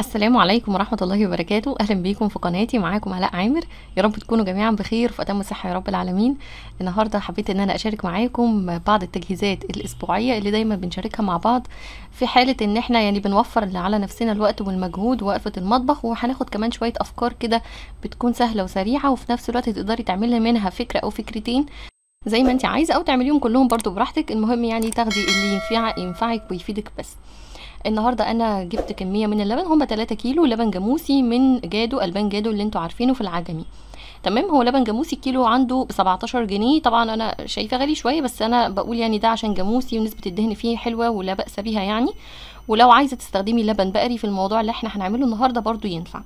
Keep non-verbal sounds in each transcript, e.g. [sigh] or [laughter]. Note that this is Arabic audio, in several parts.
السلام عليكم ورحمة الله وبركاته أهلا بيكم في قناتي معاكم علاء عامر يا رب تكونوا جميعا بخير وفي أتم الصحه يا رب العالمين النهاردة حبيت أن أنا أشارك معاكم بعض التجهيزات الأسبوعية اللي دايما بنشاركها مع بعض في حالة أن احنا يعني بنوفر على نفسنا الوقت والمجهود وقفة المطبخ وهناخد كمان شوية أفكار كده بتكون سهلة وسريعة وفي نفس الوقت تقدري تعملي منها فكرة أو فكرتين زي ما انت عايزه او تعمليهم كلهم برضو براحتك المهم يعني تاخدي اللي ينفع ينفعك ويفيدك بس النهارده انا جبت كميه من اللبن هما 3 كيلو لبن جاموسي من جادو البان جادو اللي انتوا عارفينه في العجمي تمام هو لبن جاموسي كيلو عنده ب 17 جنيه طبعا انا شايفه غالي شويه بس انا بقول يعني ده عشان جاموسي ونسبه الدهن فيه حلوه ولا باس بيها يعني ولو عايزه تستخدمي لبن بقري في الموضوع اللي احنا هنعمله النهارده برضو ينفع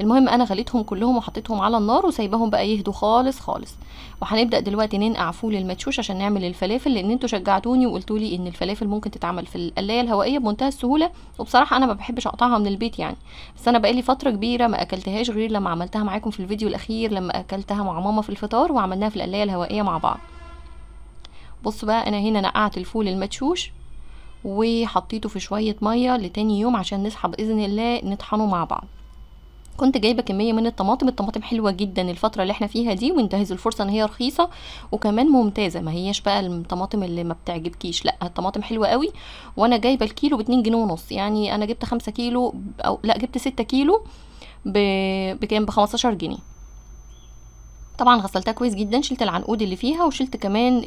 المهم انا غليتهم كلهم وحطيتهم على النار وسايباهم بقى يهدوا خالص خالص وهنبدا دلوقتي ننقع فول المدشوش عشان نعمل الفلافل لان انتوا شجعتوني وقلتوا لي ان الفلافل ممكن تتعمل في القلايه الهوائيه بمنتهى السهوله وبصراحه انا ما بحبش اقطعها من البيت يعني بس انا بقالي فتره كبيره ما اكلتهاش غير لما عملتها معاكم في الفيديو الاخير لما اكلتها مع ماما في الفطار وعملناها في القلايه الهوائيه مع بعض بصوا بقى انا هنا نقعت الفول المدشوش وحطيته في شويه ميه لتاني يوم عشان نصحى باذن الله نطحنه مع بعض كنت جايبه كميه من الطماطم الطماطم حلوه جدا الفتره اللي احنا فيها دي وانتهز الفرصه ان هي رخيصه وكمان ممتازه ما هيش بقى الطماطم اللي ما بتعجبكيش لا الطماطم حلوه قوي وانا جايبه الكيلو ب جنيه ونص يعني انا جبت 5 كيلو او لا جبت 6 كيلو بكام ب 15 جنيه طبعا غسلتها كويس جدا شلت العنقود اللي فيها وشلت كمان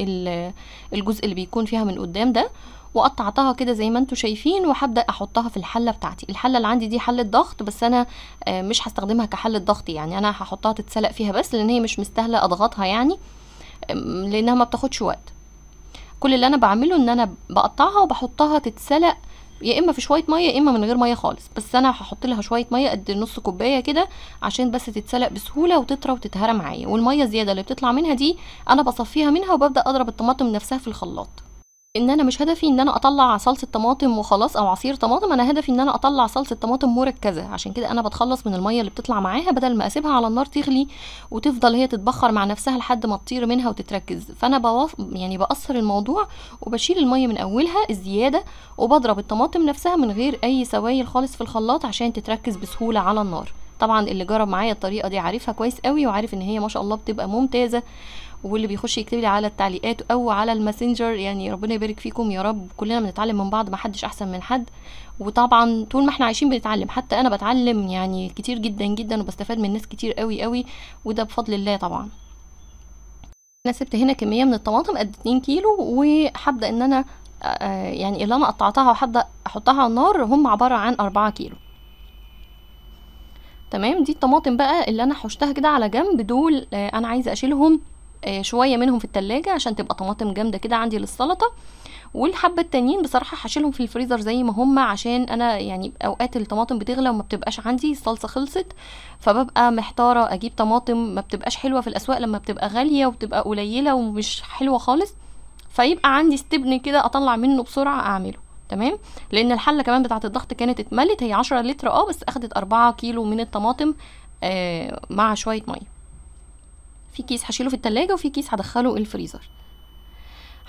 الجزء اللي بيكون فيها من قدام ده وقطعتها كده زي ما انتم شايفين وهبدا احطها في الحله بتاعتي الحله اللي عندي دي حله ضغط بس انا آه، مش هستخدمها كحله ضغط يعني انا هحطها تتسلق فيها بس لان هي مش مستاهله اضغطها يعني لانها ما بتاخدش وقت كل اللي انا بعمله ان انا بقطعها وبحطها تتسلق يا اما في شويه ميه يا اما من غير ميه خالص بس انا هحط لها شويه ميه قد نص كوبايه كده عشان بس تتسلق بسهوله وتطرى وتتهرى معايا والميه الزياده اللي بتطلع منها دي انا بصفيها منها وببدا اضرب الطماطم نفسها في الخلاط ان انا مش هدفي ان انا اطلع صلصه طماطم وخلاص او عصير طماطم انا هدفي ان انا اطلع صلصه طماطم مركزه عشان كده انا بتخلص من الميه اللي بتطلع معاها بدل ما اسيبها على النار تغلي وتفضل هي تتبخر مع نفسها لحد ما تطير منها وتتركز فانا بوف... يعني بقصر الموضوع وبشيل الميه من اولها الزياده وبضرب الطماطم نفسها من غير اي سوائل خالص في الخلاط عشان تتركز بسهوله على النار طبعا اللي جرب معايا الطريقه دي عارفها كويس قوي وعارف ان هي ما شاء الله بتبقى ممتازه واللي بيخش يكتب لي على التعليقات او على الماسنجر يعني ربنا يبارك فيكم يا رب كلنا بنتعلم من بعض ما حدش احسن من حد وطبعا طول ما احنا عايشين بنتعلم حتى انا بتعلم يعني كتير جدا جدا وبستفاد من ناس كتير قوي قوي وده بفضل الله طبعا انا سبت هنا كميه من الطماطم قد 2 كيلو وهبدا ان انا آه، آه، يعني اللي انا قطعتها وحابه احطها على النار هم عباره عن 4 كيلو تمام دي الطماطم بقى اللي انا حشتها كده على جنب دول آه، انا عايزه اشيلهم آه، شويه منهم في التلاجة عشان تبقى طماطم جامده كده عندي للسلطه والحبه التانيين بصراحه هشيلهم في الفريزر زي ما هم عشان انا يعني اوقات الطماطم بتغلى وما بتبقاش عندي الصلصه خلصت فببقى محتاره اجيب طماطم ما بتبقاش حلوه في الاسواق لما بتبقى غاليه وبتبقى قليله ومش حلوه خالص فيبقى عندي ستبن كده اطلع منه بسرعه اعمله تمام لان الحله كمان بتاعه الضغط كانت اتملت هي 10 لتر اه بس اخدت 4 كيلو من الطماطم آه مع شويه ميه في كيس هشيله في التلاجة وفي كيس هدخله الفريزر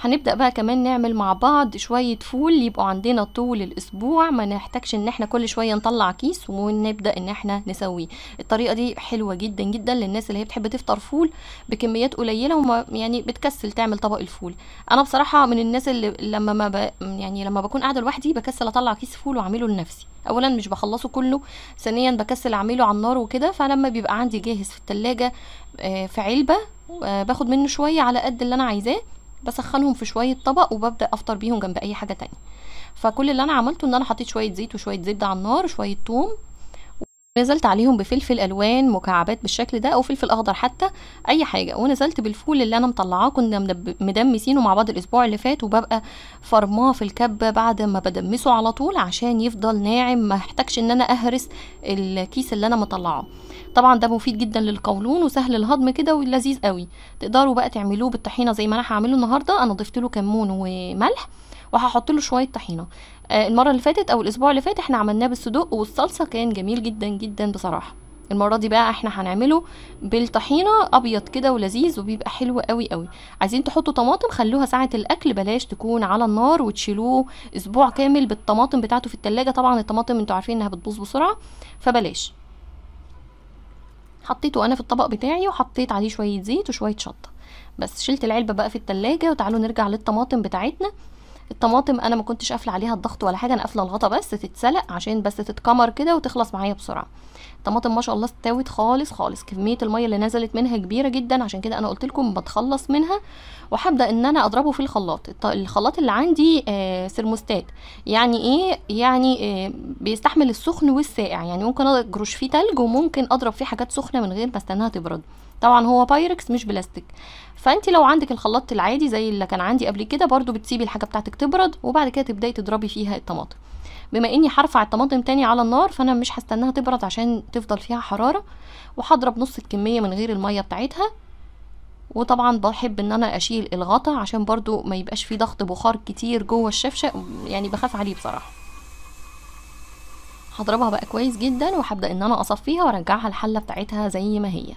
هنبدأ بقى كمان نعمل مع بعض شوية فول يبقوا عندنا طول الأسبوع ما نحتاجش إن احنا كل شوية نطلع كيس ونبدأ إن احنا نسويه الطريقة دي حلوة جدا جدا للناس اللي هي بتحب تفطر فول بكميات قليلة وما يعني بتكسل تعمل طبق الفول أنا بصراحة من الناس اللي لما ما ب... يعني لما بكون قاعدة لوحدي بكسل أطلع كيس فول وأعمله لنفسي اولا مش بخلصه كله ثانيا بكسل اعمله على النار وكده فلما بيبقى عندي جاهز في التلاجة آه، في علبة آه، باخد منه شوية على قد اللي انا عايزاه بسخنهم في شويه طبق وببدا افطر بيهم جنب اي حاجه تانية فكل اللي انا عملته ان انا حطيت شويه زيت وشويه زبده على النار شويه توم نزلت عليهم بفلفل الوان مكعبات بالشكل ده او فلفل اخضر حتى اي حاجه ونزلت بالفول اللي انا مطلعاه كنا مدمسينه مع بعض الاسبوع اللي فات وببقى فرماه في الكبه بعد ما بدمسه على طول عشان يفضل ناعم ما احتاجش ان انا اهرس الكيس اللي انا مطلعاه طبعا ده مفيد جدا للقولون وسهل الهضم كده ولذيذ قوي تقدروا بقى تعملوه بالطحينه زي ما انا هعمله النهارده انا ضفت له كمون وملح وهحط له شويه طحينه آه، المره اللي فاتت او الاسبوع اللي فات احنا عملناه بالصدق والصلصه كان جميل جدا جدا بصراحه المره دي بقى احنا هنعمله بالطحينه ابيض كده ولذيذ وبيبقى حلو قوي قوي عايزين تحطوا طماطم خلوها ساعه الاكل بلاش تكون على النار وتشيلوه اسبوع كامل بالطماطم بتاعته في التلاجة طبعا الطماطم انتوا عارفين انها بتبوظ بسرعه فبلاش حطيته انا في الطبق بتاعي وحطيت عليه شويه زيت وشويه شطه بس شلت العلبه بقى في التلاجة وتعالوا نرجع للطماطم بتاعتنا الطماطم انا ما كنتش قافله عليها الضغط ولا حاجه انا قافله الغطا بس تتسلق عشان بس تتكمر كده وتخلص معايا بسرعه الطماطم ما شاء الله استوت خالص خالص كميه الميه اللي نزلت منها كبيره جدا عشان كده انا قلت لكم بتخلص منها وهبدا ان انا اضربه في الخلاط الخلاط اللي عندي آه سيرموستات يعني ايه يعني آه بيستحمل السخن والساقع يعني ممكن اجرش فيه تلج وممكن اضرب فيه حاجات سخنه من غير ما استناها تبرد طبعا هو بايركس مش بلاستيك فانت لو عندك الخلاط العادي زي اللي كان عندي قبل كده برضو بتسيبي الحاجه بتاعتك تبرد وبعد كده تبداي تضربي فيها الطماطم بما اني هرفع الطماطم تاني على النار فانا مش هستناها تبرد عشان تفضل فيها حراره وهضرب نص الكميه من غير الميه بتاعتها وطبعا بحب ان انا اشيل الغطا عشان برضو ما يبقاش فيه ضغط بخار كتير جوه الشفشه يعني بخاف عليه بصراحه هضربها بقى كويس جدا وهبدا ان انا اصفيها وارجعها الحله بتاعتها زي ما هي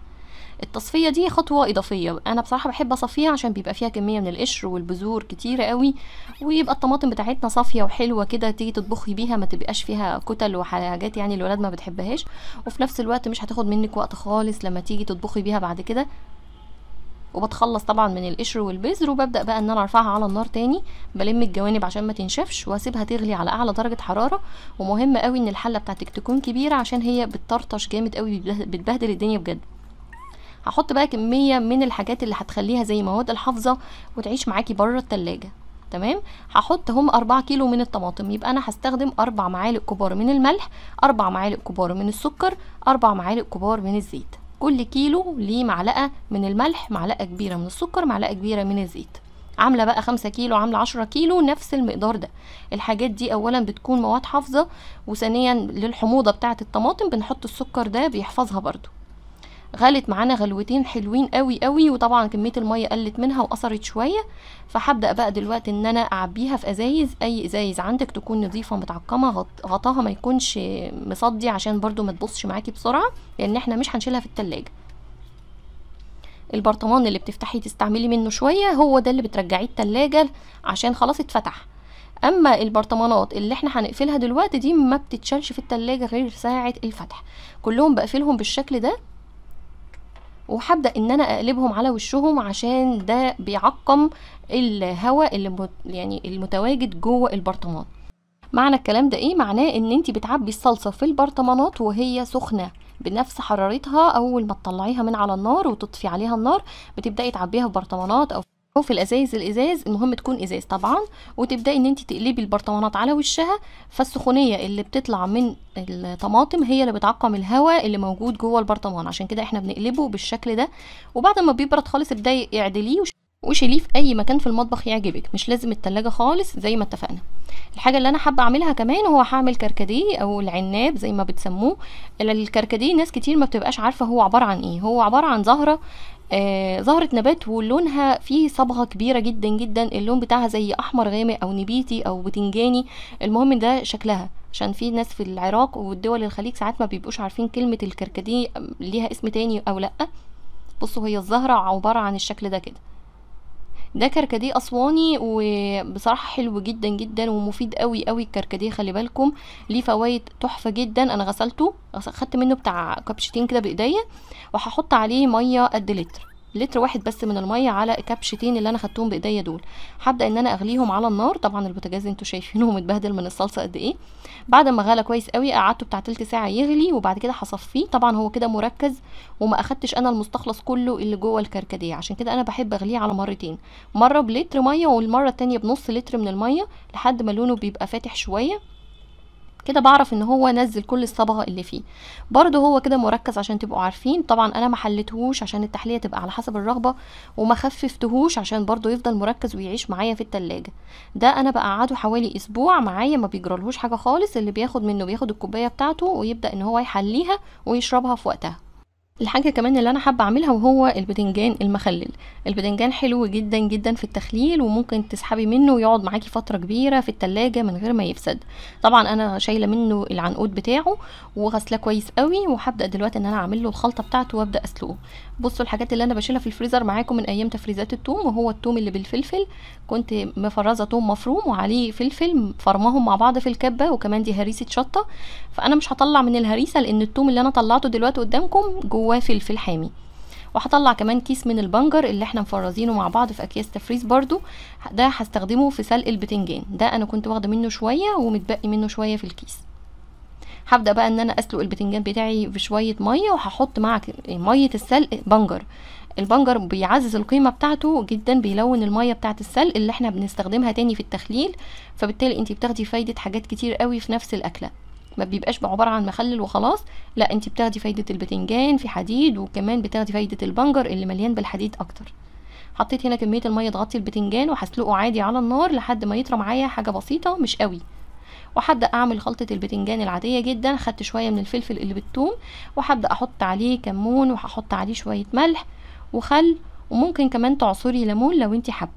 التصفيه دي خطوه اضافيه انا بصراحه بحب اصفيها عشان بيبقى فيها كميه من القشر والبذور كتيره قوي ويبقى الطماطم بتاعتنا صافيه وحلوه كده تيجي تطبخي بيها ما تبقاش فيها كتل وحاجات يعني الولاد ما بتحبهاش وفي نفس الوقت مش هتاخد منك وقت خالص لما تيجي تطبخي بيها بعد كده وبتخلص طبعا من القشر والبذر وببدا بقى ان انا ارفعها على النار تاني بلم الجوانب عشان ما تنشفش واسيبها تغلي على اعلى درجه حراره ومهم قوي ان الحله بتاعتك تكون كبيره عشان هي بتطرطش جامد قوي بتبهدل الدنيا بجد هحط بقى كميه من الحاجات اللي هتخليها زي مواد الحافظه وتعيش معاكي بره التلاجة تمام هحط هم 4 كيلو من الطماطم يبقى انا هستخدم 4 معالق كبار من الملح 4 معالق كبار من السكر 4 معالق كبار من الزيت كل كيلو ليه معلقه من الملح معلقه كبيره من السكر معلقه كبيره من الزيت عامله بقى خمسة كيلو عامله عشرة كيلو نفس المقدار ده الحاجات دي اولا بتكون مواد حافظه وثانيا للحموضه بتاعه الطماطم بنحط السكر ده بيحفظها برضو غلت معانا غلوتين حلوين قوي قوي وطبعا كميه الميه قلت منها واثرت شويه فهبدا بقى دلوقتي ان انا اعبيها في ازايز اي ازايز عندك تكون نظيفه متعقمه غطاها ما يكونش مصدي عشان برده ما تبصش معاكي بسرعه لان احنا مش هنشيلها في التلاجة البرطمان اللي بتفتحي تستعملي منه شويه هو ده اللي بترجعيه التلاجة عشان خلاص اتفتح اما البرطمانات اللي احنا هنقفلها دلوقتي دي ما بتتشالش في التلاجة غير ساعة الفتح كلهم بقفلهم بالشكل ده وهبدا ان انا اقلبهم على وشهم عشان ده بيعقم الهواء اللي يعني المتواجد جوه البرطمان معنى الكلام ده ايه معناه ان انت بتعبي الصلصه في البرطمانات وهي سخنه بنفس حرارتها اول ما تطلعيها من على النار وتطفي عليها النار بتبداي تعبيها في برطمانات او او في الازايز الازاز المهم تكون ازاز طبعا وتبداي ان انت تقلبي البرطمانات على وشها فالسخونيه اللي بتطلع من الطماطم هي اللي بتعقم الهواء اللي موجود جوه البرطمان عشان كده احنا بنقلبه بالشكل ده وبعد ما بيبرد خالص ابداي اعدليه وشيليه في اي مكان في المطبخ يعجبك مش لازم التلاجة خالص زي ما اتفقنا الحاجه اللي انا حابه اعملها كمان هو هعمل كركديه او العناب زي ما بتسموه الكركديه ناس كتير ما بتبقاش عارفه هو عباره عن ايه هو عباره عن زهره آه ظهرت نبات ولونها فيه صبغه كبيره جدا جدا اللون بتاعها زي احمر غامق او نبيتي او بتنجاني المهم ده شكلها عشان في ناس في العراق والدول الخليج ساعات ما بيبقوش عارفين كلمه الكركديه ليها اسم تاني او لا بصوا هي الزهره عباره عن الشكل ده كده ده كركديه اسواني وبصراحه حلو جدا جدا ومفيد قوي قوي الكركديه خلي بالكم ليه فوائد تحفه جدا انا غسلته خدت منه بتاع كبشتين كده بايديا وهحط عليه ميه قد لتر لتر واحد بس من الميه على كبشتين اللي انا خدتهم بايديا دول هبدا ان انا اغليهم على النار طبعا البوتاجاز انتوا شايفينه [laughs] متبهدل من الصلصه قد ايه بعد ما غلى كويس قوي قعدته بتاع تلت ساعه يغلي وبعد كده هصفيه طبعا هو كده مركز وما اخدتش انا المستخلص كله اللي جوه الكركديه عشان كده انا بحب اغليه على مرتين مره بلتر ميه والمره التانيه بنص لتر من الميه لحد ما لونه بيبقى فاتح شويه كده بعرف ان هو نزل كل الصبغه اللي فيه برده هو كده مركز عشان تبقوا عارفين طبعا انا ما حليتهوش عشان التحليه تبقى على حسب الرغبه وما خففتهوش عشان برده يفضل مركز ويعيش معايا في التلاجة ده انا بقعده حوالي اسبوع معايا ما بيجرالهوش حاجه خالص اللي بياخد منه بياخد الكوبايه بتاعته ويبدا ان هو يحليها ويشربها في وقتها الحاجة كمان اللي أنا حابة أعملها وهو البتنجان المخلل البتنجان حلو جدا جدا في التخليل وممكن تسحبي منه ويقعد معاكي فترة كبيرة في التلاجة من غير ما يفسد طبعا أنا شايلة منه العنقود بتاعه وغسلاه كويس قوي وهبدأ دلوقتي إن أنا أعمل له الخلطة بتاعته وأبدأ أسلقه بصوا الحاجات اللي انا بشيلها في الفريزر معاكم من ايام تفريزات التوم وهو التوم اللي بالفلفل كنت مفرزه توم مفروم وعليه فلفل فرماهم مع بعض في الكبه وكمان دي هريسه شطه فانا مش هطلع من الهريسه لان التوم اللي انا طلعته دلوقتي قدامكم جواه فلفل حامي وهطلع كمان كيس من البنجر اللي احنا مفرزينه مع بعض في اكياس تفريز برضو ده هستخدمه في سلق البتنجان ده انا كنت واخده منه شويه ومتبقي منه شويه في الكيس هبدا بقى ان انا اسلق البتنجان بتاعي في شويه ميه وهحط مع ميه السلق بنجر البنجر بيعزز القيمه بتاعته جدا بيلون الميه بتاعه السلق اللي احنا بنستخدمها تاني في التخليل فبالتالي انت بتاخدي فايده حاجات كتير قوي في نفس الاكله ما بيبقاش عباره عن مخلل وخلاص لا انت بتاخدي فايده البتنجان في حديد وكمان بتاخدي فايده البنجر اللي مليان بالحديد اكتر حطيت هنا كميه الميه تغطي البتنجان وهسلقه عادي على النار لحد ما يطرى معايا حاجه بسيطه مش قوي وهبدا اعمل خلطه البتنجان العاديه جدا خدت شويه من الفلفل اللي بالثوم وهبدا احط عليه كمون وهحط عليه شويه ملح وخل وممكن كمان تعصري ليمون لو انت حابه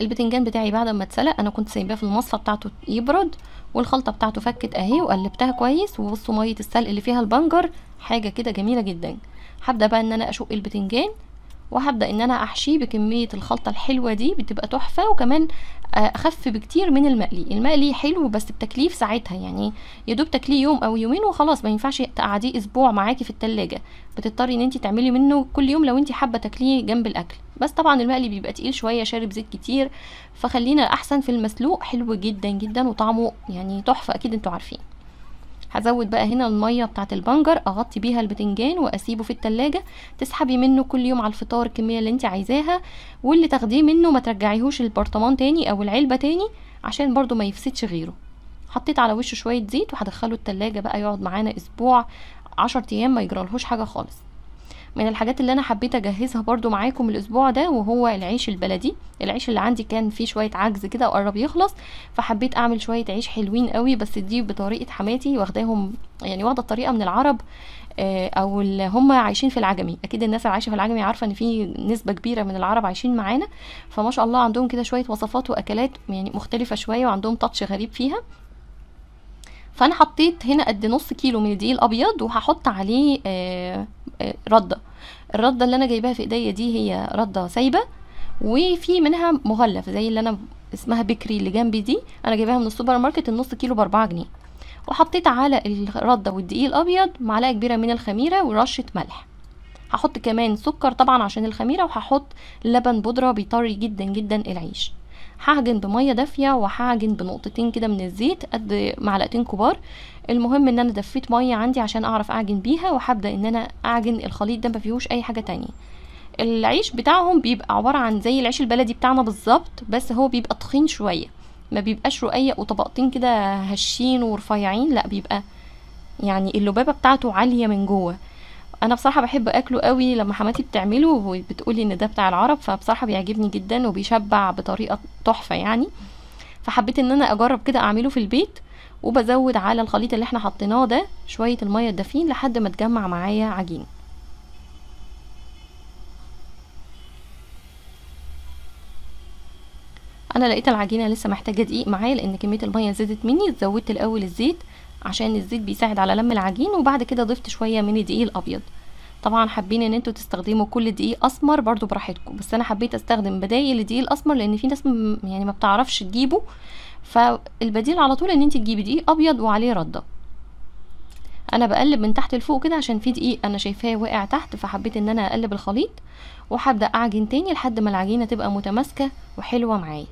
البتنجان بتاعي بعد ما اتسلق انا كنت سايباه في المصفى بتاعته يبرد والخلطه بتاعته فكت اهي وقلبتها كويس وبصوا ميه السلق اللي فيها البنجر حاجه كده جميله جدا هبدا بقى ان انا اشق البتنجان وهبدا ان انا احشيه بكميه الخلطه الحلوه دي بتبقى تحفه وكمان آه، اخف بكتير من المقلي المقلي حلو بس بتكليف ساعتها يعني يا دوب تاكليه يوم او يومين وخلاص ما ينفعش تقعديه اسبوع معاكي في التلاجة بتضطري ان انت تعملي منه كل يوم لو انت حابه تاكليه جنب الاكل بس طبعا المقلي بيبقى تقيل شويه شارب زيت كتير فخلينا احسن في المسلوق حلو جدا جدا وطعمه يعني تحفه اكيد انتوا عارفين هزود بقى هنا الميه بتاعت البنجر اغطي بيها البتنجان واسيبه في التلاجة تسحبي منه كل يوم على الفطار الكميه اللي انت عايزاها واللي تاخديه منه ما ترجعيهوش البرطمان تاني او العلبه تاني عشان برضو ما يفسدش غيره حطيت على وشه شويه زيت وهدخله التلاجة بقى يقعد معانا اسبوع عشر ايام ما يجرالهوش حاجه خالص من الحاجات اللي انا حبيت اجهزها برضو معاكم الاسبوع ده وهو العيش البلدي العيش اللي عندي كان فيه شويه عجز كده وقرب يخلص فحبيت اعمل شويه عيش حلوين قوي بس دي بطريقه حماتي واخداهم يعني واخده الطريقه من العرب آه، او اللي هم عايشين في العجمي اكيد الناس اللي عايشه في العجمي عارفه ان في نسبه كبيره من العرب عايشين معانا فما شاء الله عندهم كده شويه وصفات واكلات يعني مختلفه شويه وعندهم تاتش غريب فيها فانا حطيت هنا قد نص كيلو من الدقيق الابيض وهحط عليه آه رده الرده اللي انا جايباها في ايديا دي هي رده سايبه وفي منها مغلف زي اللي انا اسمها بكري اللي جنبي دي انا جايباها من السوبر ماركت النص كيلو باربعة جنيه وحطيت على الرده والدقيق الابيض معلقه كبيره من الخميره ورشه ملح هحط كمان سكر طبعا عشان الخميره وهحط لبن بودره بيطري جدا جدا العيش هعجن بميه دافيه وهعجن بنقطتين كده من الزيت قد معلقتين كبار المهم ان انا دفيت ميه عندي عشان اعرف اعجن بيها وهبدا ان انا اعجن الخليط ده ما فيهوش اي حاجه تانية العيش بتاعهم بيبقى عباره عن زي العيش البلدي بتاعنا بالظبط بس هو بيبقى تخين شويه ما بيبقاش رقيق وطبقتين كده هشين ورفيعين لا بيبقى يعني اللبابه بتاعته عاليه من جوه انا بصراحه بحب اكله قوي لما حماتي بتعمله وبتقولي ان ده بتاع العرب فبصراحه بيعجبني جدا وبيشبع بطريقه تحفه يعني فحبيت ان انا اجرب كده اعمله في البيت وبزود على الخليط اللي احنا حطيناه ده شوية المية الدافين لحد ما تجمع معايا عجين انا لقيت العجينة لسه محتاجة دقيق معايا لان كمية المية زادت مني زودت الاول الزيت عشان الزيت بيساعد على لم العجين وبعد كده ضفت شوية من الدقيق الابيض طبعا حابين ان انتوا تستخدموا كل دقيق اسمر برضو براحتكم بس انا حبيت استخدم بدايل الدقيق الاسمر لان في ناس يعني ما بتعرفش تجيبه فالبديل على طول ان انت تجيبي دقيق ابيض وعليه رده انا بقلب من تحت لفوق كده عشان في دقيق انا شايفاه وقع تحت فحبيت ان انا اقلب الخليط وهبدا اعجن تاني لحد ما العجينه تبقى متماسكه وحلوه معايا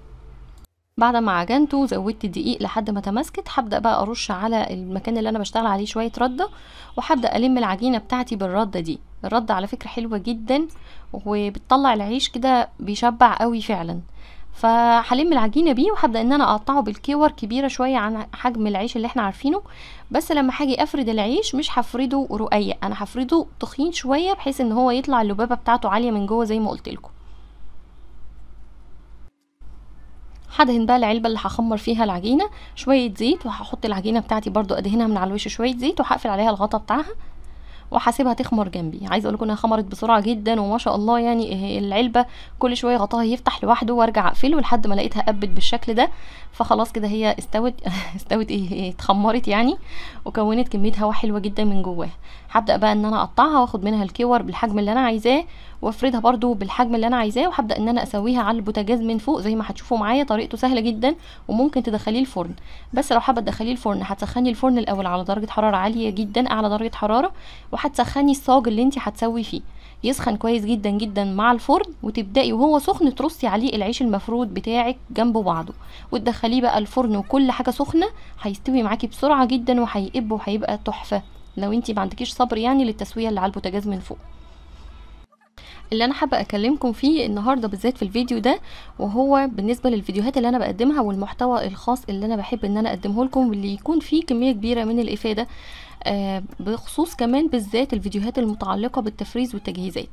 بعد ما عجنته وزودت الدقيق لحد ما تماسكت هبدا بقى ارش على المكان اللي انا بشتغل عليه شويه رده وهبدا الم العجينه بتاعتي بالرده دي الرده على فكره حلوه جدا وبتطلع العيش كده بيشبع قوي فعلا فهلم العجينه بيه وهبدا ان انا اقطعه بالكور كبيره شويه عن حجم العيش اللي احنا عارفينه بس لما هاجي افرد العيش مش هفرده رقيق انا هفرده تخين شويه بحيث ان هو يطلع اللبابه بتاعته عاليه من جوه زي ما قلت لكم هدهن بقى العلبه اللي هخمر فيها العجينه شويه زيت وهحط العجينه بتاعتي برضو ادهنها من على الوش شويه زيت وهقفل عليها الغطا بتاعها وهسيبها تخمر جنبي عايزه اقول لكم انها خمرت بسرعه جدا وما شاء الله يعني إيه العلبه كل شويه غطاها يفتح لوحده وارجع اقفله لحد ما لقيتها قبت بالشكل ده فخلاص كده هي استوت [laughs] استوت إيه, ايه اتخمرت يعني وكونت كميه هواء حلوه جدا من جواها هبدا بقى ان انا اقطعها واخد منها الكور بالحجم اللي انا عايزاه وافردها برده بالحجم اللي انا عايزاه وهبدا ان انا اسويها على البوتاجاز من فوق زي ما هتشوفوا معايا طريقته سهله جدا وممكن تدخليه الفرن بس لو حابه تدخليه الفرن هتسخني الفرن الاول على درجه حراره عاليه جدا اعلى درجه حراره وهتسخني الصاج اللي انت هتسوي فيه يسخن كويس جدا جدا مع الفرن وتبداي وهو سخن ترصي عليه العيش المفرود بتاعك جنب بعضه وتدخليه بقى الفرن وكل حاجه سخنه هيستوي معاكي بسرعه جدا وهيقب وهيبقى تحفه لو انت ما عندكيش صبر يعني للتسويه اللي على البوتاجاز من فوق اللي انا حابه اكلمكم فيه النهارده بالذات في الفيديو ده وهو بالنسبه للفيديوهات اللي انا بقدمها والمحتوى الخاص اللي انا بحب ان انا اقدمه لكم واللي يكون فيه كميه كبيره من الافاده آه، بخصوص كمان بالذات الفيديوهات المتعلقة بالتفريز والتجهيزات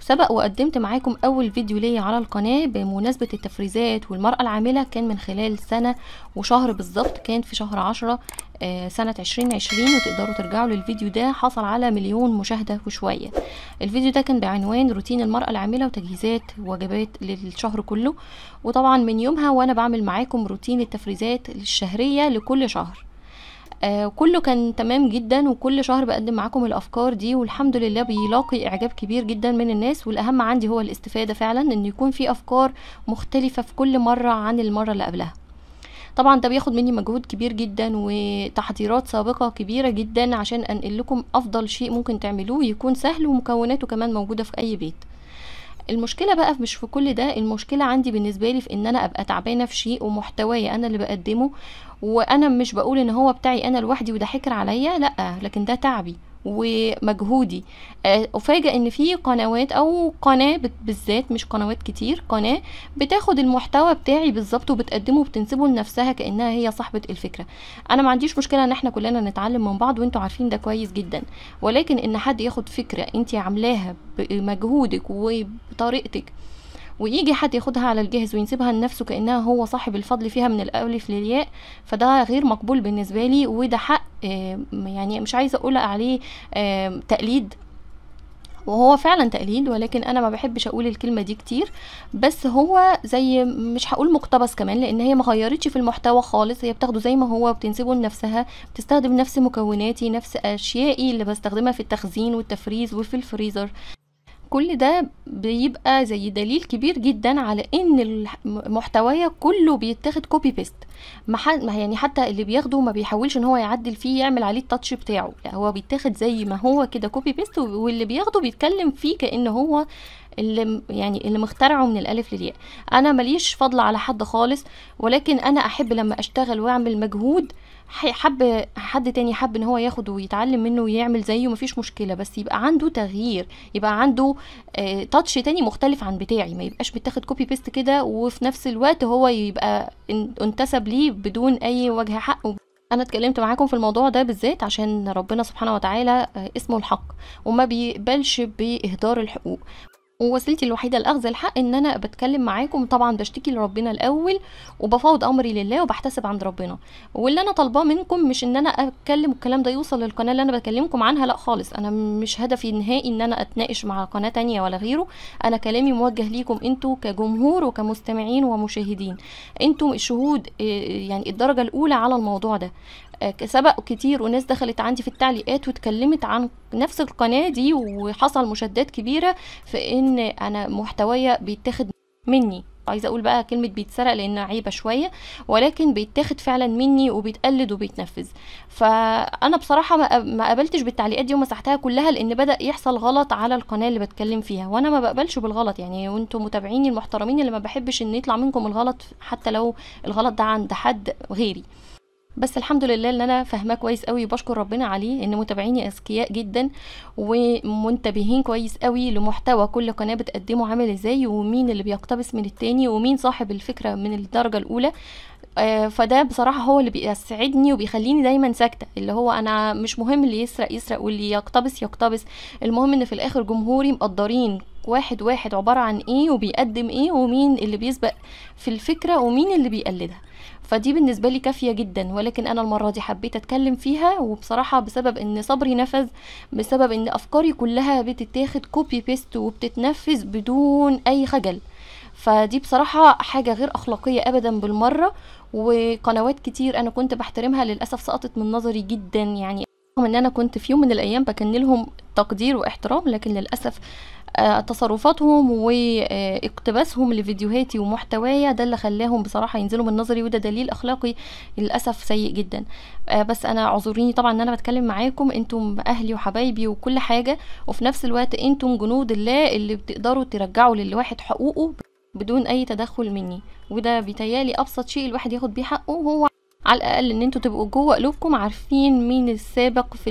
سبق وقدمت معاكم أول فيديو ليا على القناة بمناسبة التفريزات والمرأة العاملة كان من خلال سنة وشهر بالظبط كان في شهر عشرة آه، سنة 2020 وتقدروا ترجعوا للفيديو ده حصل على مليون مشاهدة وشوية الفيديو ده كان بعنوان روتين المرأة العاملة وتجهيزات وجبات للشهر كله وطبعا من يومها وانا بعمل معاكم روتين التفريزات الشهرية لكل شهر آه كله كان تمام جدا وكل شهر بقدم معاكم الافكار دي والحمد لله بيلاقي اعجاب كبير جدا من الناس والاهم عندي هو الاستفاده فعلا ان يكون في افكار مختلفه في كل مره عن المره اللي قبلها طبعا ده بياخد مني مجهود كبير جدا وتحضيرات سابقة كبيرة جدا عشان انقل لكم افضل شيء ممكن تعملوه يكون سهل ومكوناته كمان موجودة في اي بيت المشكله بقى مش في كل ده المشكله عندي بالنسبه لي في ان انا ابقى تعبانه في شيء ومحتوايا انا اللي بقدمه وانا مش بقول ان هو بتاعي انا لوحدي وده حكر عليا لا لكن ده تعبي ومجهودي آه، افاجئ ان في قنوات او قناه بالذات مش قنوات كتير قناه بتاخد المحتوى بتاعي بالظبط وبتقدمه وبتنسبه لنفسها كانها هي صاحبه الفكره انا ما عنديش مشكله ان احنا كلنا نتعلم من بعض وانتوا عارفين ده كويس جدا ولكن ان حد ياخد فكره انت عاملاها بمجهودك وبطريقتك ويجي حد ياخدها على الجهاز وينسبها لنفسه كانها هو صاحب الفضل فيها من الالف للياء فده غير مقبول بالنسبه لي وده حق يعني مش عايزه اقول عليه تقليد وهو فعلا تقليد ولكن انا ما بحبش اقول الكلمه دي كتير بس هو زي مش هقول مقتبس كمان لان هي ما غيرتش في المحتوى خالص هي بتاخده زي ما هو وبتنسبه لنفسها بتستخدم نفس مكوناتي نفس اشيائي اللي بستخدمها في التخزين والتفريز وفي الفريزر كل ده بيبقى زي دليل كبير جدا على ان محتوايا كله بيتاخد كوبي بيست ما يعني حتى اللي بياخده ما بيحاولش ان هو يعدل فيه يعمل عليه التاتش بتاعه لا هو بيتاخد زي ما هو كده كوبي بيست واللي بياخده بيتكلم فيه كان هو اللي يعني اللي مخترعه من الالف للياء انا ماليش فضل على حد خالص ولكن انا احب لما اشتغل واعمل مجهود حب حد تاني حب ان هو ياخد ويتعلم منه ويعمل زيه مفيش مشكله بس يبقى عنده تغيير يبقى عنده تاتش آه، تاني مختلف عن بتاعي ما يبقاش متاخد كوبي بيست كده وفي نفس الوقت هو يبقى انتسب ليه بدون اي وجه حق انا اتكلمت معاكم في الموضوع ده بالذات عشان ربنا سبحانه وتعالى آه، اسمه الحق وما بيقبلش باهدار الحقوق ووسيلتي الوحيده لاخذ الحق ان انا بتكلم معاكم طبعا بشتكي لربنا الاول وبفاوض امري لله وبحتسب عند ربنا واللي انا طالباه منكم مش ان انا اتكلم الكلام ده يوصل للقناه اللي انا بكلمكم عنها لا خالص انا مش هدفي النهائي ان انا اتناقش مع قناه تانية ولا غيره انا كلامي موجه ليكم انتوا كجمهور وكمستمعين ومشاهدين انتوا شهود آه، يعني الدرجه الاولى على الموضوع ده آه، سبق كتير وناس دخلت عندي في التعليقات واتكلمت عن نفس القناة دي وحصل مشادات كبيرة في ان انا محتوايا بيتاخد مني عايزه اقول بقى كلمه بيتسرق لانها عيبه شويه ولكن بيتاخد فعلا مني وبيتقلد وبيتنفذ فانا بصراحه ما قابلتش بالتعليقات دي ومسحتها كلها لان بدا يحصل غلط على القناه اللي بتكلم فيها وانا ما بقبلش بالغلط يعني وانتم متابعيني المحترمين اللي ما بحبش ان يطلع منكم الغلط حتى لو الغلط ده عند حد غيري بس الحمد لله ان انا فاهماه كويس قوي وبشكر ربنا عليه ان متابعيني اذكياء جدا ومنتبهين كويس قوي لمحتوى كل قناه بتقدمه عامل ازاي ومين اللي بيقتبس من التاني ومين صاحب الفكره من الدرجه الاولى آه فده بصراحه هو اللي بيسعدني وبيخليني دايما ساكته اللي هو انا مش مهم اللي يسرق يسرق واللي يقتبس يقتبس المهم ان في الاخر جمهوري مقدرين واحد واحد عبارة عن ايه وبيقدم ايه ومين اللي بيسبق في الفكرة ومين اللي بيقلدها فدي بالنسبة لي كافية جدا ولكن أنا المرة دي حبيت أتكلم فيها وبصراحة بسبب إن صبري نفذ بسبب إن أفكاري كلها بتتاخد كوبي بيست وبتتنفذ بدون أي خجل فدي بصراحة حاجة غير أخلاقية أبدا بالمرة وقنوات كتير أنا كنت بحترمها للأسف سقطت من نظري جدا يعني رغم ان انا كنت في يوم من الايام بكن لهم تقدير واحترام لكن للاسف آه، تصرفاتهم واقتباسهم لفيديوهاتي ومحتوايا ده اللي خلاهم بصراحه ينزلوا من نظري وده دليل اخلاقي للاسف سيء جدا آه، بس انا اعذريني طبعا ان انا بتكلم معاكم انتم اهلي وحبايبي وكل حاجه وفي نفس الوقت انتم جنود الله اللي بتقدروا ترجعوا للواحد حقوقه بدون اي تدخل مني وده بيتهيالي ابسط شيء الواحد ياخد بيه حقه هو على الاقل ان انتوا تبقوا جوه قلوبكم عارفين مين السابق في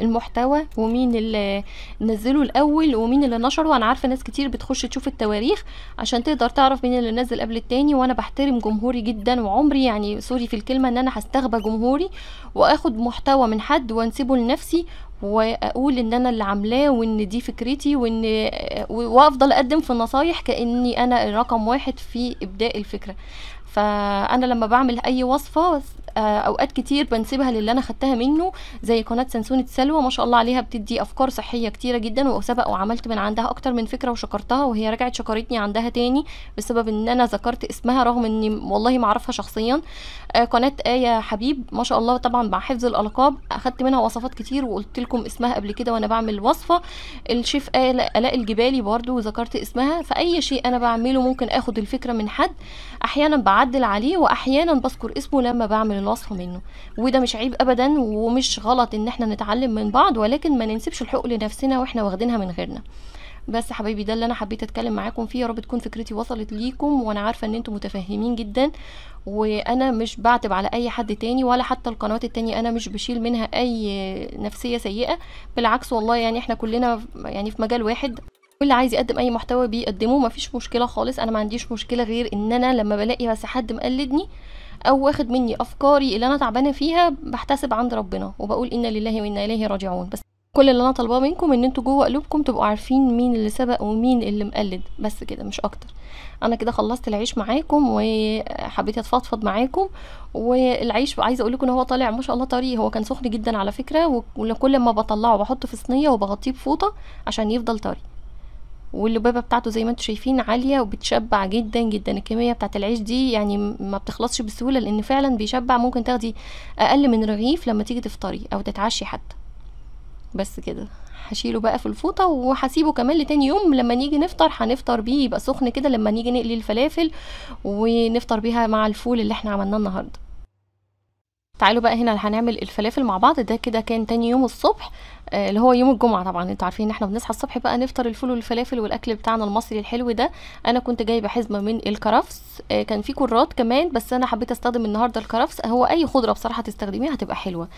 المحتوى ومين اللي نزله الاول ومين اللي نشره انا عارفه ناس كتير بتخش تشوف التواريخ عشان تقدر تعرف مين اللي نزل قبل التاني وانا بحترم جمهوري جدا وعمري يعني سوري في الكلمه ان انا هستغبى جمهوري واخد محتوى من حد وانسيبه لنفسي واقول ان انا اللي عاملاه وان دي فكرتي وان وافضل اقدم في النصايح كاني انا الرقم واحد في ابداء الفكره فانا لما بعمل اي وصفه آه، اوقات كتير بنسيبها للي انا خدتها منه زي قناه سنسونه سلوى ما شاء الله عليها بتدي افكار صحيه كتيره جدا وسبق وعملت من عندها اكتر من فكره وشكرتها وهي رجعت شكرتني عندها تاني بسبب ان انا ذكرت اسمها رغم اني والله ما اعرفها شخصيا آه، قناه ايه حبيب ما شاء الله طبعا مع حفظ الالقاب اخدت منها وصفات كتير وقلت لكم اسمها قبل كده وانا بعمل وصفه الشيف آه، الاء الجبالي برده ذكرت اسمها فاي شيء انا بعمله ممكن اخد الفكره من حد احيانا بعمل بعدل عليه واحيانا بذكر اسمه لما بعمل الوصف منه وده مش عيب ابدا ومش غلط ان احنا نتعلم من بعض ولكن ما ننسبش الحقوق لنفسنا واحنا واخدينها من غيرنا بس حبايبي ده اللي انا حبيت اتكلم معاكم فيه يا رب تكون فكرتي وصلت ليكم وانا عارفه ان انتم متفهمين جدا وانا مش بعتب على اي حد تاني ولا حتى القنوات التانية انا مش بشيل منها اي نفسيه سيئه بالعكس والله يعني احنا كلنا يعني في مجال واحد كل عايز يقدم اي محتوى بيقدمه مفيش مشكله خالص انا ما عنديش مشكله غير ان انا لما بلاقي بس حد مقلدني او واخد مني افكاري اللي انا تعبانه فيها بحتسب عند ربنا وبقول انا لله وانا اليه راجعون بس كل اللي انا طالباه منكم ان انتوا جوه قلوبكم تبقوا عارفين مين اللي سبق ومين اللي مقلد بس كده مش اكتر انا كده خلصت العيش معاكم وحبيت اتفضفض معاكم والعيش عايزه اقول لكم ان هو طالع ما شاء الله طري هو كان سخن جدا على فكره وكل ما بطلعه بحطه في صينيه وبغطيه بفوطه عشان يفضل طري واللبابه بتاعته زي ما انتم شايفين عاليه وبتشبع جدا جدا الكميه بتاعت العيش دي يعني ما بتخلصش بسهوله لان فعلا بيشبع ممكن تاخدي اقل من رغيف لما تيجي تفطري او تتعشي حتى بس كده هشيله بقى في الفوطه وهسيبه كمان لتاني يوم لما نيجي نفطر هنفطر بيه يبقى سخن كده لما نيجي نقلي الفلافل ونفطر بيها مع الفول اللي احنا عملناه النهارده تعالوا بقى هنا هنعمل الفلافل مع بعض ده كده كان تاني يوم الصبح آه، اللي هو يوم الجمعه طبعا انتوا عارفين ان احنا بنصحى الصبح بقى نفطر الفول والفلافل والاكل بتاعنا المصري الحلو ده انا كنت جايبه حزمه من الكرفس آه، كان في كرات كمان بس انا حبيت استخدم النهارده الكرفس هو اي خضره بصراحه تستخدميها هتبقى حلوه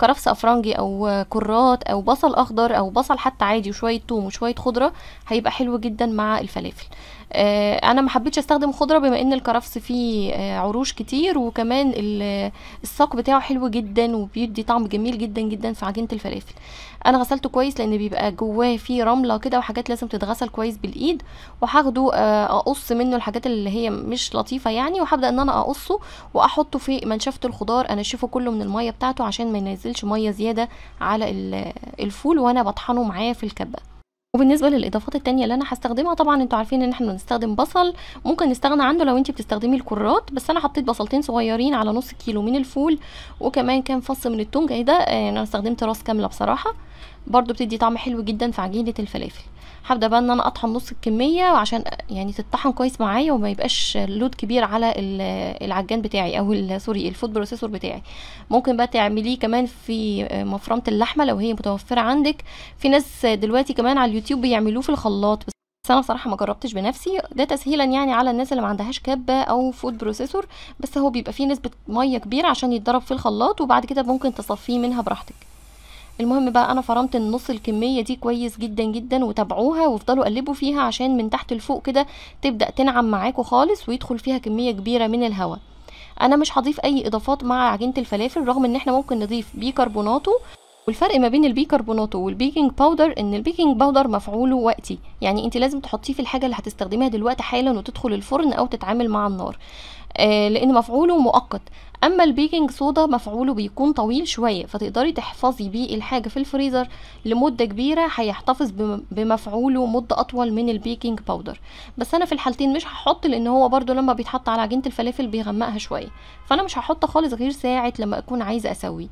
كرفس افرنجي او كرات او بصل اخضر او بصل حتى عادي وشويه توم وشويه خضره هيبقى حلو جدا مع الفلافل آه، انا ما حبيتش استخدم خضره بما ان الكرفس فيه عروش كتير وكمان الساق بتاعه حلو جدا وبيدي طعم جميل جدا جدا في عجينه الفلافل انا غسلته كويس لان بيبقى جواه فيه رمله كده وحاجات لازم تتغسل كويس بالايد وهاخده آه، اقص منه الحاجات اللي هي مش لطيفه يعني وهبدا ان انا اقصه واحطه في منشفه الخضار انشفه كله من الميه بتاعته عشان ما ينزلش ميه زياده على الفول وانا بطحنه معاه في الكبه وبالنسبه للاضافات التانية اللي انا هستخدمها طبعا انتوا عارفين ان احنا بنستخدم بصل ممكن نستغنى عنه لو انت بتستخدمي الكرات بس انا حطيت بصلتين صغيرين على نص كيلو من الفول وكمان كام فص من التونج ايه ده آه، انا استخدمت راس كامله بصراحه برضو بتدي طعم حلو جدا في عجينه الفلافل هبدا بقى ان انا اطحن نص الكميه عشان يعني تتطحن كويس معايا وما يبقاش لود كبير على العجان بتاعي او سوري الفود بروسيسور بتاعي ممكن بقى تعمليه كمان في آه، مفرمه اللحمه لو هي متوفره عندك في ناس دلوقتي كمان على اليوتيوب بيعملوه في الخلاط بس انا بصراحه ما جربتش بنفسي ده تسهيلا يعني على الناس اللي ما عندهاش كبه او فود بروسيسور بس هو بيبقى فيه نسبه ميه كبيره عشان يتضرب في الخلاط وبعد كده ممكن تصفيه منها براحتك المهم بقى انا فرمت النص الكميه دي كويس جدا جدا وتابعوها وافضلوا قلبوا فيها عشان من تحت لفوق كده تبدا تنعم معاكم خالص ويدخل فيها كميه كبيره من الهواء انا مش هضيف اي اضافات مع عجينه الفلافل رغم ان احنا ممكن نضيف بيكربوناتو والفرق ما بين البيكربوناتو والبيكنج باودر ان البيكنج باودر مفعوله وقتي يعني انت لازم تحطيه في الحاجه اللي هتستخدميها دلوقتي حالا وتدخل الفرن او تتعامل مع النار آه، لان مفعوله مؤقت اما البيكنج صودا مفعوله بيكون طويل شويه فتقدري تحفظي بيه الحاجه في الفريزر لمده كبيره هيحتفظ بمفعوله مده اطول من البيكنج باودر بس انا في الحالتين مش هحط لان هو برده لما بيتحط على عجينه الفلافل بيغمقها شويه فانا مش هحط خالص غير ساعه لما اكون عايزه اسويه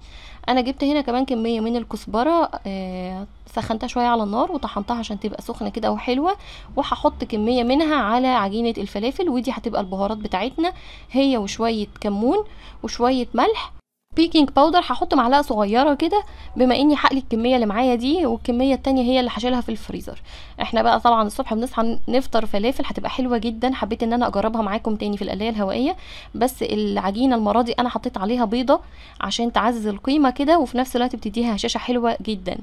انا جبت هنا كمان كميه من الكزبره آه، سخنتها شويه على النار وطحنتها عشان تبقى سخنه كده وحلوه وهحط كميه منها على عجينه الفلافل ودي هتبقى البهارات بتاعتنا هي وشويه كمون وشويه ملح بيكنج باودر هحط معلقه صغيره كده بما اني هقلي الكميه اللي معايا دي والكميه التانية هي اللي هشيلها في الفريزر احنا بقى طبعا الصبح بنصحى نفطر فلافل هتبقى حلوه جدا حبيت ان انا اجربها معاكم تاني في القلايه الهوائيه بس العجينه المره دي انا حطيت عليها بيضه عشان تعزز القيمه كده وفي نفس الوقت بتديها هشاشه حلوه جدا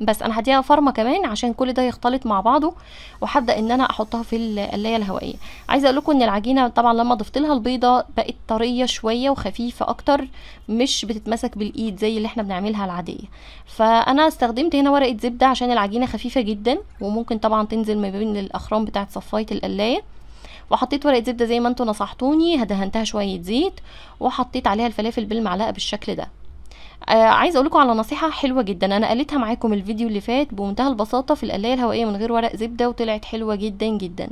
بس انا هديها فرمه كمان عشان كل ده يختلط مع بعضه وهبدا ان انا احطها في القلايه الهوائيه عايزه اقول لكم ان العجينه طبعا لما ضفت لها البيضه بقت طريه شويه وخفيفه اكتر مش بتتمسك بالايد زي اللي احنا بنعملها العاديه فانا استخدمت هنا ورقه زبده عشان العجينه خفيفه جدا وممكن طبعا تنزل ما بين الاخرام بتاعه صفايه القلايه وحطيت ورقه زبده زي ما انتم نصحتوني هدهنتها شويه زيت وحطيت عليها الفلافل بالمعلقه بالشكل ده آه عايزه اقول لكم على نصيحه حلوه جدا انا قالتها معاكم الفيديو اللي فات بمنتهى البساطه في القلايه الهوائيه من غير ورق زبده وطلعت حلوه جدا جدا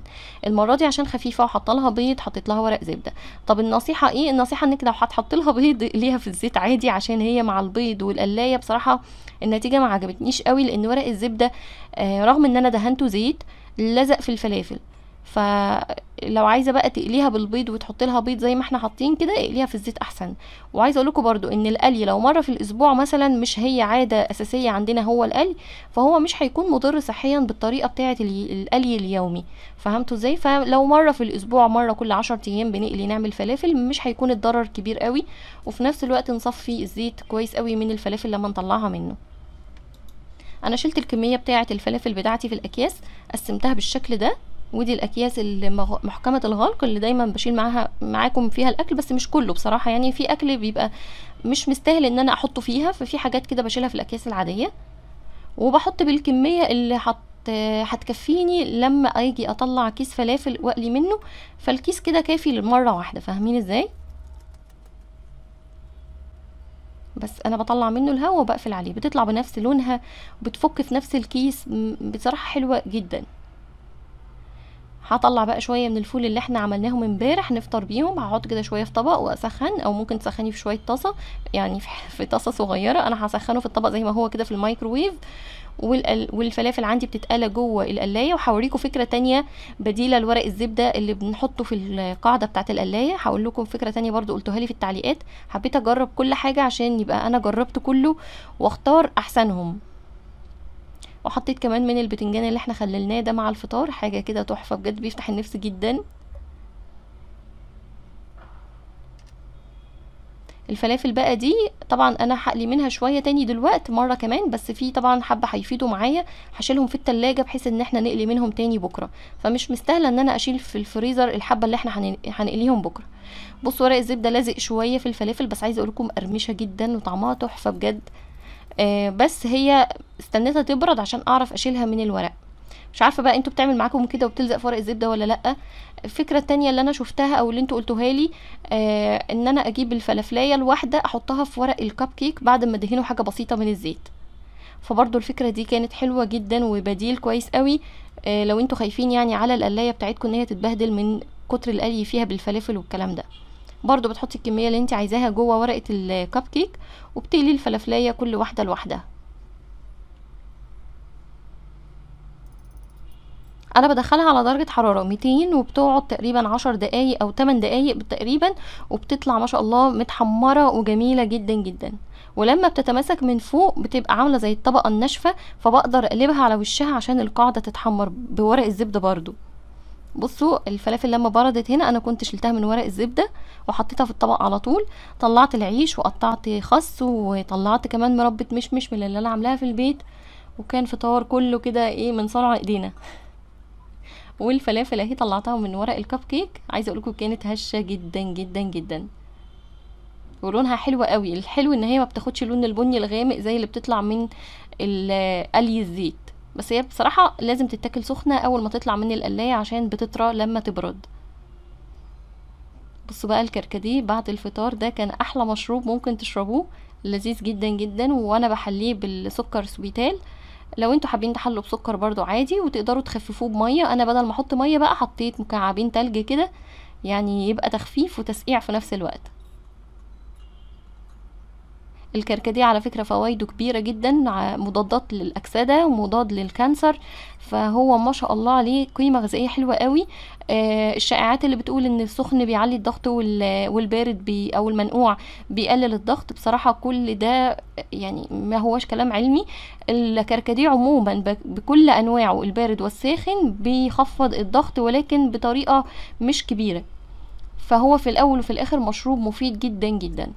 المره دي عشان خفيفه وحاطه لها بيض حطيت لها ورق زبده طب النصيحه ايه النصيحه انك لو هتحط لها بيض [laughs] ليها في الزيت عادي عشان هي مع البيض والقلايه بصراحه النتيجه ما عجبتنيش قوي لان ورق الزبده آه رغم ان انا دهنته زيت لزق في الفلافل فلو عايزه بقى تقليها بالبيض وتحطي لها بيض زي ما احنا حاطين كده اقليها في الزيت احسن وعايزه اقول لكم برده ان القلي لو مره في الاسبوع مثلا مش هي عاده اساسيه عندنا هو القلي فهو مش هيكون مضر صحيا بالطريقه بتاعه القلي اليومي فهمتوا ازاي فلو مره في الاسبوع مره كل 10 ايام بنقلي نعمل فلافل مش هيكون الضرر كبير قوي وفي نفس الوقت نصفي الزيت كويس قوي من الفلافل لما نطلعها منه انا شلت الكميه بتاعه الفلافل بتاعتي في الاكياس قسمتها بالشكل ده ودي الاكياس المغ... محكمه الغلق اللي دايما بشيل معاها معاكم فيها الاكل بس مش كله بصراحه يعني في اكل بيبقى مش مستاهل ان انا احطه فيها ففي حاجات كده بشيلها في الاكياس العاديه وبحط بالكميه اللي حط هتكفيني لما اجي اطلع كيس فلافل واقلي منه فالكيس كده كافي لمره واحده فاهمين ازاي بس انا بطلع منه الهواء وبقفل عليه بتطلع بنفس لونها وبتفك في نفس الكيس بصراحه حلوه جدا هطلع بقى شويه من الفول اللي احنا عملناهم امبارح نفطر بيهم هحط كده شويه في طبق واسخن او ممكن تسخني في شويه طاسه يعني في [laughs] طاسه صغيره انا هسخنه في الطبق زي ما هو كده في الميكروويف والفلافل عندي بتتقلى جوه القلايه وهوريكم فكره تانية بديله لورق الزبده اللي بنحطه في القاعده بتاعه القلايه هقول لكم فكره تانية برضو قلتوها لي في التعليقات حبيت اجرب كل حاجه عشان يبقى انا جربت كله واختار احسنهم وحطيت كمان من البتنجان اللي احنا خللناه ده مع الفطار حاجه كده تحفه بجد بيفتح النفس جدا الفلافل بقى دي طبعا انا هقلي منها شويه تاني دلوقت مره كمان بس في طبعا حبه هيفيدوا معايا هشيلهم في التلاجة بحيث ان احنا نقلي منهم تاني بكره فمش مستاهله ان انا اشيل في الفريزر الحبه اللي احنا هنقليهم بكره بصوا ورق الزبده لازق شويه في الفلافل بس عايزه اقول لكم قرمشه جدا وطعمها تحفه بجد آه، بس هي استنيتها تبرد عشان اعرف اشيلها من الورق مش عارفه بقى انتوا بتعمل معاكم كده وبتلزق في ورق الزبده ولا لا الفكره التانية اللي انا شفتها او اللي انتوا قلتوها لي آه، ان انا اجيب الفلافلايه الواحده احطها في ورق الكب كيك بعد ما ادهنه حاجه بسيطه من الزيت فبرضو الفكره دي كانت حلوه جدا وبديل كويس قوي آه، لو انتوا خايفين يعني على القلايه بتاعتكم ان هي تتبهدل من كتر القلي فيها بالفلافل والكلام ده برضو بتحطي الكميه اللي انت عايزاها جوه ورقه الكب كيك وبتقلي الفلافلايه كل واحده لوحدها انا بدخلها على درجه حراره 200 وبتقعد تقريبا 10 دقائق او 8 دقائق تقريبا وبتطلع ما شاء الله متحمره وجميله جدا جدا ولما بتتماسك من فوق بتبقى عامله زي الطبقه الناشفه فبقدر اقلبها على وشها عشان القاعده تتحمر بورق الزبده برده بصوا الفلافل لما بردت هنا انا كنت شلتها من ورق الزبده وحطيتها في الطبق على طول طلعت العيش وقطعت خس وطلعت كمان مربة مشمش من اللي انا عاملاها في البيت وكان فطار كله كده ايه من صنع ايدينا والفلافل اهي طلعتها من ورق الكب كيك عايزه لكم كانت هشه جدا جدا جدا ولونها حلو قوي الحلو ان هي ما بتاخدش لون البني الغامق زي اللي بتطلع من قلي الزيت بس هي بصراحة لازم تتاكل سخنة أول ما تطلع من القلاية عشان بتطرى لما تبرد بصوا بقى الكركديه بعد الفطار ده كان أحلى مشروب ممكن تشربوه لذيذ جدا جدا وأنا بحليه بالسكر سويتال لو انتوا حابين تحلوا بسكر برضو عادي وتقدروا تخففوه بمية أنا بدل ما أحط مية بقى حطيت مكعبين تلج كده يعني يبقى تخفيف وتسقيع في نفس الوقت الكركديه على فكره فوائده كبيره جدا مضادات للاكسده ومضاد للكانسر فهو ما شاء الله عليه قيمه غذائيه حلوه قوي آه الشائعات اللي بتقول ان السخن بيعلي الضغط والبارد بي او المنقوع بيقلل الضغط بصراحه كل ده يعني ما هوش كلام علمي الكركديه عموما بكل انواعه البارد والساخن بيخفض الضغط ولكن بطريقه مش كبيره فهو في الاول وفي الاخر مشروب مفيد جدا جدا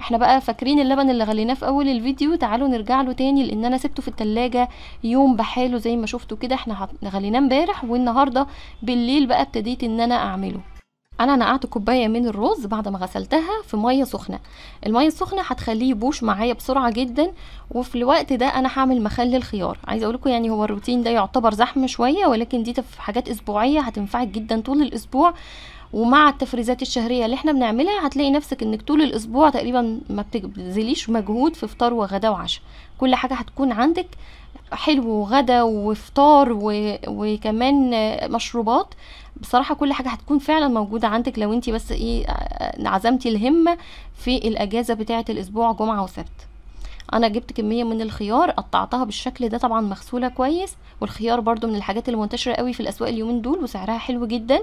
احنا بقى فاكرين اللبن اللي غليناه في اول الفيديو تعالوا نرجع له تاني لان انا سبته في التلاجة يوم بحاله زي ما شفتوا كده احنا غليناه امبارح والنهارده بالليل بقى ابتديت ان انا اعمله انا نقعت كوبايه من الرز بعد ما غسلتها في ميه سخنه الميه السخنه هتخليه يبوش معايا بسرعه جدا وفي الوقت ده انا هعمل مخلل الخيار عايزه اقول لكم يعني هو الروتين ده يعتبر زحمه شويه ولكن دي في حاجات اسبوعيه هتنفعك جدا طول الاسبوع ومع التفريزات الشهريه اللي احنا بنعملها هتلاقي نفسك انك طول الاسبوع تقريبا ما بتبذليش مجهود في فطار وغدا وعشاء كل حاجه هتكون عندك حلو وغدا وفطار و... وكمان مشروبات بصراحه كل حاجه هتكون فعلا موجوده عندك لو انت بس ايه آه، آه، عزمتي الهمه في الاجازه بتاعه الاسبوع جمعه وسبت انا جبت كميه من الخيار قطعتها بالشكل ده طبعا مغسوله كويس والخيار برده من الحاجات المنتشره قوي في الاسواق اليومين دول وسعرها حلو جدا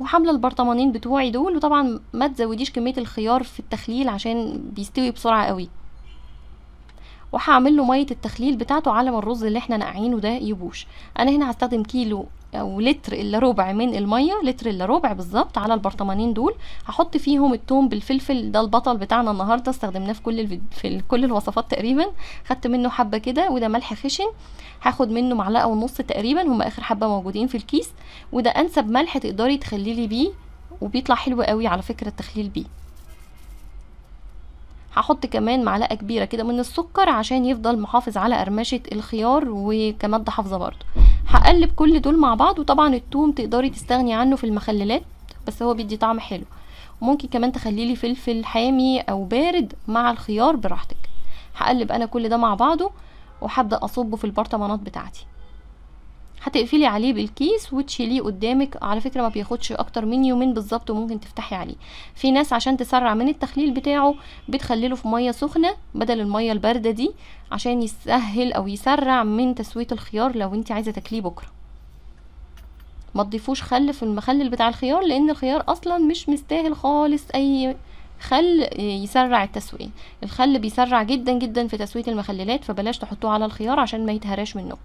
وحامله البرطمانين بتوعي دول وطبعا ما تزوديش كميه الخيار في التخليل عشان بيستوي بسرعه قوي وهعمل له ميه التخليل بتاعته على ما الرز اللي احنا نقعينه ده يبوش انا هنا هستخدم كيلو او لتر الا ربع من الميه لتر الا ربع بالظبط على البرطمانين دول هحط فيهم التوم بالفلفل ده البطل بتاعنا النهارده استخدمناه في كل في كل الوصفات تقريبا خدت منه حبه كده وده ملح خشن هاخد منه معلقه ونص تقريبا هم اخر حبه موجودين في الكيس وده انسب ملح تقدري تخليلي بيه وبيطلع حلو قوي على فكره التخليل بيه هحط كمان معلقه كبيره كده من السكر عشان يفضل محافظ على قرمشه الخيار ده حافظه برده هقلب كل دول مع بعض وطبعا التوم تقدري تستغني عنه في المخللات بس هو بيدي طعم حلو ممكن كمان تخليلي فلفل حامي او بارد مع الخيار براحتك هقلب انا كل ده مع بعضه وهبدا اصبه في البرطمانات بتاعتي هتقفلي عليه بالكيس وتشيليه قدامك على فكره ما بياخدش اكتر من يومين بالظبط وممكن تفتحي عليه في ناس عشان تسرع من التخليل بتاعه بتخلله في ميه سخنه بدل الميه البارده دي عشان يسهل او يسرع من تسويه الخيار لو انت عايزه تاكليه بكره ما تضيفوش خل في المخلل بتاع الخيار لان الخيار اصلا مش مستاهل خالص اي خل يسرع التسويه الخل بيسرع جدا جدا في تسويه المخللات فبلاش تحطوه على الخيار عشان ما يتهراش منكم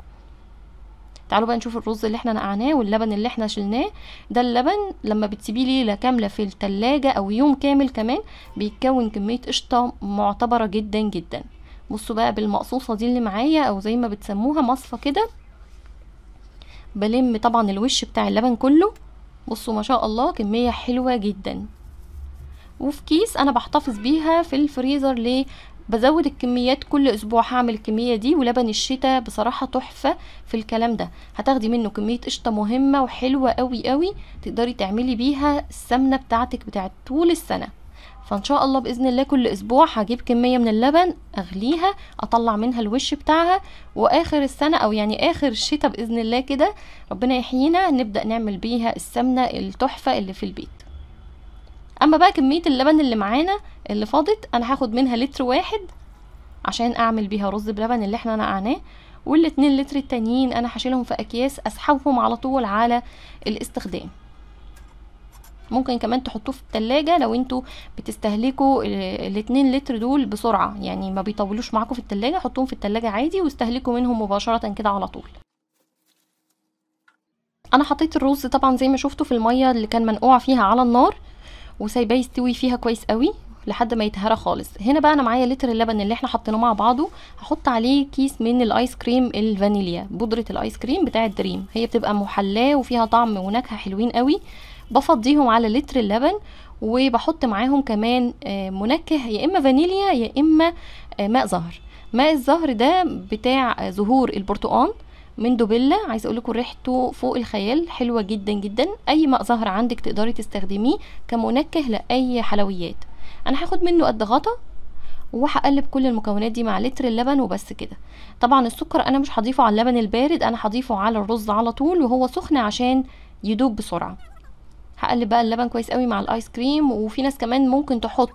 تعالوا بقى نشوف الرز اللي احنا نقعناه واللبن اللي احنا شلناه ده اللبن لما بتسيبيه ليله كامله في التلاجة او يوم كامل كمان بيتكون كميه قشطه معتبره جدا جدا بصوا بقى بالمقصوصه دي اللي معايا او زي ما بتسموها مصفى كده بلم طبعا الوش بتاع اللبن كله بصوا ما شاء الله كميه حلوه جدا وفي كيس انا بحتفظ بيها في الفريزر ليه بزود الكميات كل اسبوع هعمل الكميه دي ولبن الشتاء بصراحه تحفه في الكلام ده هتاخدي منه كميه قشطه مهمه وحلوه قوي قوي تقدري تعملي بيها السمنه بتاعتك بتاعت طول السنه فان شاء الله باذن الله كل اسبوع هجيب كميه من اللبن اغليها اطلع منها الوش بتاعها واخر السنه او يعني اخر الشتاء باذن الله كده ربنا يحيينا نبدا نعمل بيها السمنه التحفه اللي في البيت اما بقى كميه اللبن اللي معانا اللي فاضت انا هاخد منها لتر واحد عشان اعمل بيها رز بلبن اللي احنا نقعناه والاتنين لتر التانيين انا هشيلهم في اكياس اسحبهم على طول على الاستخدام ممكن كمان تحطوه في التلاجة لو انتوا بتستهلكوا الاتنين لتر دول بسرعة يعني ما بيطولوش معاكم في التلاجة حطوهم في التلاجة عادي واستهلكوا منهم مباشرة كده على طول انا حطيت الرز طبعا زي ما شفتوا في المية اللي كان منقوع فيها على النار وسايباه يستوي فيها كويس قوي لحد ما يتهرى خالص هنا بقى انا معايا لتر اللبن اللي احنا حطيناه مع بعضه هحط عليه كيس من الايس كريم الفانيليا بودره الايس كريم بتاعه دريم هي بتبقى محلاه وفيها طعم ونكهه حلوين قوي بفضيهم على لتر اللبن وبحط معاهم كمان آه، منكه يا اما فانيليا يا اما آه، ماء زهر ماء الزهر ده بتاع زهور البرتقال من دوبيلا عايزه اقول لكم ريحته فوق الخيال حلوه جدا جدا اي ماء زهر عندك تقدري تستخدميه كمنكه لاي حلويات انا هاخد منه قد غطا وهقلب كل المكونات دي مع لتر اللبن وبس كده طبعا السكر انا مش هضيفه على اللبن البارد انا هضيفه على الرز على طول وهو سخن عشان يدوب بسرعه هقلب بقى اللبن كويس قوي مع الايس كريم وفي ناس كمان ممكن تحط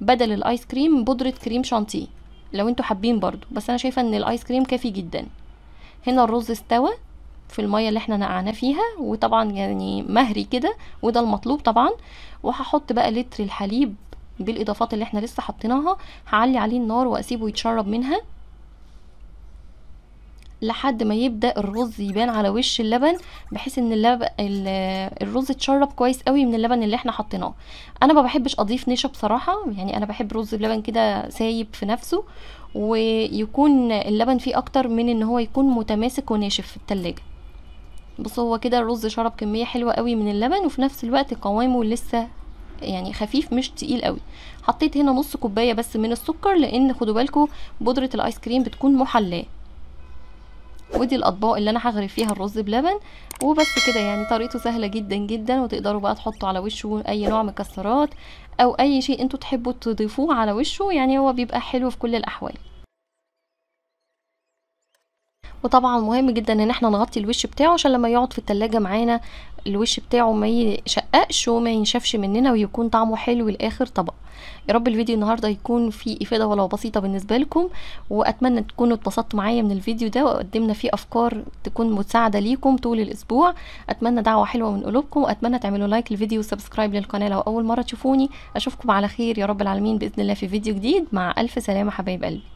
بدل الايس كريم بودره كريم شانتيه لو انتوا حابين برضو بس انا شايفه ان الايس كريم كافي جدا هنا الرز استوى في الميه اللي احنا نقعناه فيها وطبعا يعني مهري كده وده المطلوب طبعا وهحط بقى لتر الحليب بالاضافات اللي احنا لسه حطيناها هعلي عليه النار واسيبه يتشرب منها لحد ما يبدا الرز يبان على وش اللبن بحيث ان اللبن الرز اتشرب كويس قوي من اللبن اللي احنا حطيناه انا ما بحبش اضيف نشا بصراحه يعني انا بحب رز بلبن كده سايب في نفسه ويكون اللبن فيه اكتر من ان هو يكون متماسك وناشف في التلاجة بص هو كده الرز شرب كميه حلوه قوي من اللبن وفي نفس الوقت قوامه لسه يعني خفيف مش تقيل قوي حطيت هنا نص كوبايه بس من السكر لان خدوا بالكم بودره الايس كريم بتكون محلاه ودي الاطباق اللي انا هغرف فيها الرز بلبن وبس كده يعني طريقته سهله جدا جدا وتقدروا بقى تحطوا على وشه اي نوع مكسرات او اي شيء انتوا تحبوا تضيفوه على وشه يعني هو بيبقى حلو في كل الاحوال وطبعا مهم جدا ان احنا نغطي الوش بتاعه عشان لما يقعد في التلاجة معانا الوش بتاعه ما يشققش وما ينشفش مننا ويكون طعمه حلو لاخر طبق يا رب الفيديو النهارده يكون فيه افاده ولو بسيطه بالنسبه لكم واتمنى تكونوا اتبسطتوا معايا من الفيديو ده وقدمنا فيه افكار تكون مساعده ليكم طول الاسبوع اتمنى دعوه حلوه من قلوبكم واتمنى تعملوا لايك للفيديو وسبسكرايب للقناه لو اول مره تشوفوني اشوفكم على خير يا رب العالمين باذن الله في فيديو جديد مع الف سلامه حبايب قلبي